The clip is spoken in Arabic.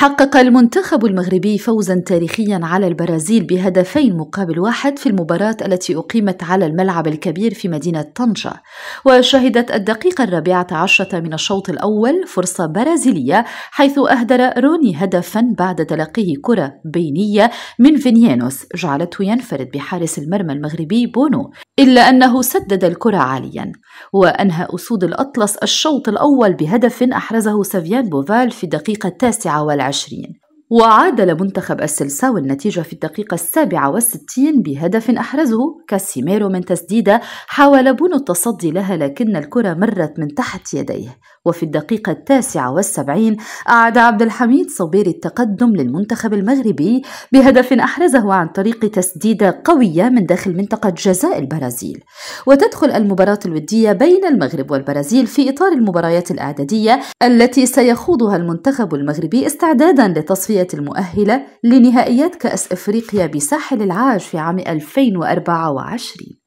حقق المنتخب المغربي فوزا تاريخيا على البرازيل بهدفين مقابل واحد في المباراة التي أقيمت على الملعب الكبير في مدينة طنجة وشهدت الدقيقة الرابعة عشرة من الشوط الأول فرصة برازيلية حيث أهدر روني هدفا بعد تلقيه كرة بينية من فينيانوس جعلته ينفرد بحارس المرمى المغربي بونو إلا أنه سدد الكرة عاليا وأنهى أسود الأطلس الشوط الأول بهدف أحرزه سافيان بوفال في الدقيقة التاسعة والعشرين 20 وعادل منتخب السلساو النتيجة في الدقيقة السابعة والستين بهدف أحرزه كاسيميرو من تسديدة حاول بونو التصدي لها لكن الكرة مرت من تحت يديه وفي الدقيقة التاسعة والسبعين أعاد عبد الحميد صوبيري التقدم للمنتخب المغربي بهدف أحرزه عن طريق تسديدة قوية من داخل منطقة جزاء البرازيل وتدخل المباراة الودية بين المغرب والبرازيل في إطار المباريات الأعدادية التي سيخوضها المنتخب المغربي استعدادا لتصفية الشخصية المؤهلة لنهائيات كأس إفريقيا بساحل العاج في عام 2024